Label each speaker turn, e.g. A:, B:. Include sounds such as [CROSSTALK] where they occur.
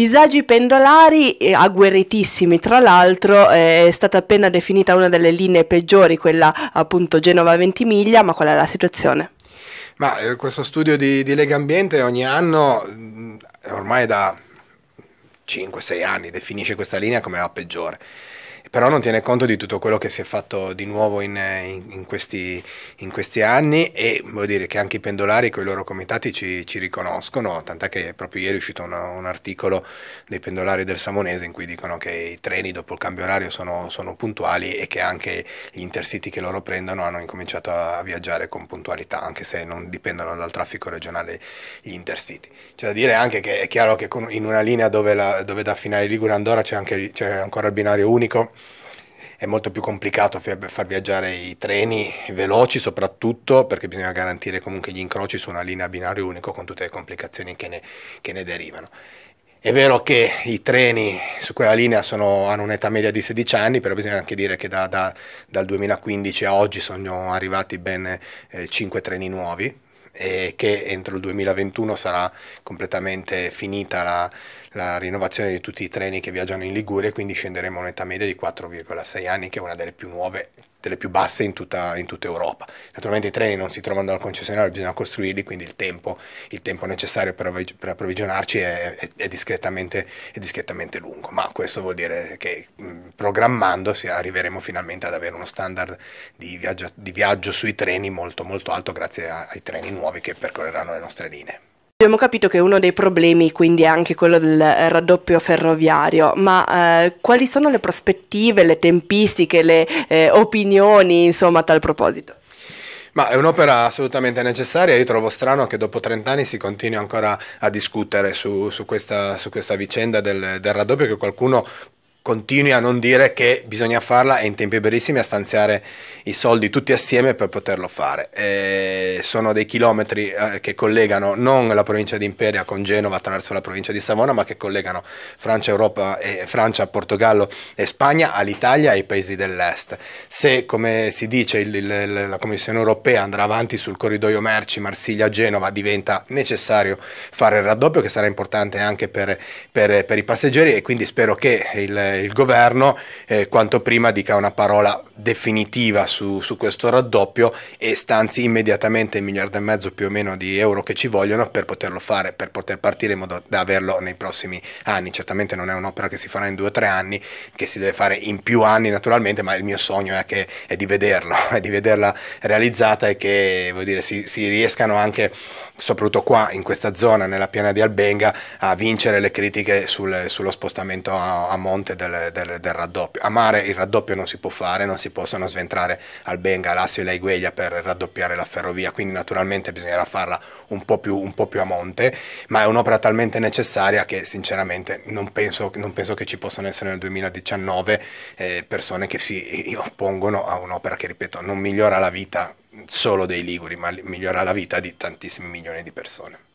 A: Disagi pendolari eh, agguerritissimi, tra l'altro eh, è stata appena definita una delle linee peggiori, quella appunto Genova-Ventimiglia, ma qual è la situazione? Ma eh, questo studio di, di Lega Ambiente ogni anno, mm, ormai da
B: 5-6 anni, definisce questa linea come la peggiore però non tiene conto di tutto quello che si è fatto di nuovo in, in, in, questi, in questi, anni e vuol dire che anche i pendolari con i loro comitati ci, ci riconoscono, tant'è che proprio ieri è uscito una, un articolo dei pendolari del Samonese in cui dicono che i treni dopo il cambio orario sono, sono puntuali e che anche gli intercity che loro prendono hanno incominciato a viaggiare con puntualità, anche se non dipendono dal traffico regionale gli intercity. C'è da dire anche che è chiaro che in una linea dove, la, dove da Finale Ligure Andorra c'è, c'è ancora il binario unico, è molto più complicato far viaggiare i treni veloci, soprattutto perché bisogna garantire comunque gli incroci su una linea a binario unico con tutte le complicazioni che ne, che ne derivano. È vero che i treni su quella linea sono, hanno un'età media di 16 anni, però bisogna anche dire che da, da, dal 2015 a oggi sono arrivati ben eh, 5 treni nuovi e che entro il 2021 sarà completamente finita la, la rinnovazione di tutti i treni che viaggiano in Liguria, quindi scenderemo a un'età media di 4,6 anni, che è una delle più nuove, delle più basse in tutta, in tutta Europa. Naturalmente i treni non si trovano dal concessionario, bisogna costruirli, quindi il tempo, il tempo necessario per, avvi- per approvvigionarci è, è, è, discretamente, è, discretamente, lungo, ma questo vuol dire che mh, programmando arriveremo finalmente ad avere uno standard di viaggio, di viaggio sui treni molto molto alto grazie a, ai treni nuovi che percorreranno le nostre linee.
A: Abbiamo capito che uno dei problemi quindi è anche quello del raddoppio ferroviario, ma eh, quali sono le prospettive, le tempistiche, le eh, opinioni insomma, a tal proposito?
B: Ma è un'opera assolutamente necessaria, io trovo strano che dopo 30 anni si continui ancora a discutere su, su, questa, su questa, vicenda del, del raddoppio che qualcuno continui a non dire che bisogna farla e in tempi brevissimi a stanziare i soldi tutti assieme per poterlo fare. E sono dei chilometri eh, che collegano non la provincia di Imperia con Genova attraverso la provincia di Savona, ma che collegano Francia, Europa, eh, Francia Portogallo e Spagna all'Italia e ai paesi dell'est. Se, come si dice, il, il, la Commissione europea andrà avanti sul corridoio merci Marsiglia-Genova, diventa necessario fare il raddoppio, che sarà importante anche per, per, per i passeggeri e quindi spero che il il governo eh, quanto prima dica una parola definitiva su, su, questo raddoppio e stanzi immediatamente il miliardo e mezzo più o meno di euro che ci vogliono per poterlo fare, per poter partire in modo da averlo nei prossimi anni. Certamente non è un'opera che si farà in due o tre anni, che si deve fare in più anni naturalmente, ma il mio sogno è, che, è di vederlo, [LAUGHS] è di vederla realizzata e che dire, si, si riescano anche soprattutto qua in questa zona, nella piana di Albenga, a vincere le critiche sul, sullo spostamento a, a monte del, del, del, raddoppio. Amare il raddoppio non si può fare, non si possono sventrare Albenga, Lazio e Laigueglia per raddoppiare la ferrovia, quindi naturalmente bisognerà farla un po, più, un po' più, a monte, ma è un'opera talmente necessaria che sinceramente non penso, non penso che ci possano essere nel 2019 eh, persone che si oppongono a un'opera che, ripeto, non migliora la vita solo dei Liguri, ma migliora la vita di tantissimi milioni di persone.